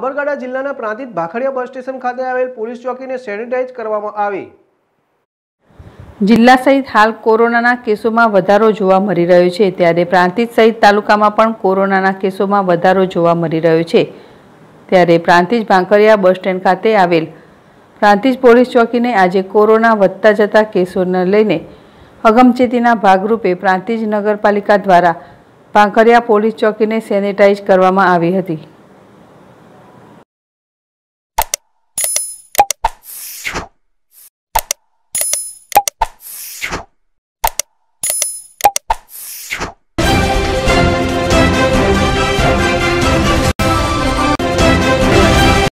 સાબરકાંઠા જિલ્લાના પ્રાંતિત ભાખડિયા bus station ખાતે આવેલ પોલીસ ચોકીને સેનિટાઇઝ કરવામાં આવી જિલ્લા સહિત હાલ કોરોનાના કેસોમાં વધારો જોવા મળી રહ્યો છે ત્યારે પ્રાંતિજ સહિત તાલુકામાં પણ કોરોનાના કેસોમાં વધારો જોવા મળી રહ્યો છે ત્યારે પ્રાંતિજ ભાંકરિયા બસ સ્ટેન્ડ ખાતે આવેલ પ્રાંતિજ પોલીસ ચોકીને આજે કોરોના વધતા જતા કેસોને લઈને અગમચેતીના ભાગરૂપે પ્રાંતિજ નગરપાલિકા દ્વારા ભાંકરિયા પોલીસ ચોકીને સેનિટાઇઝ કરવામાં આવી હતી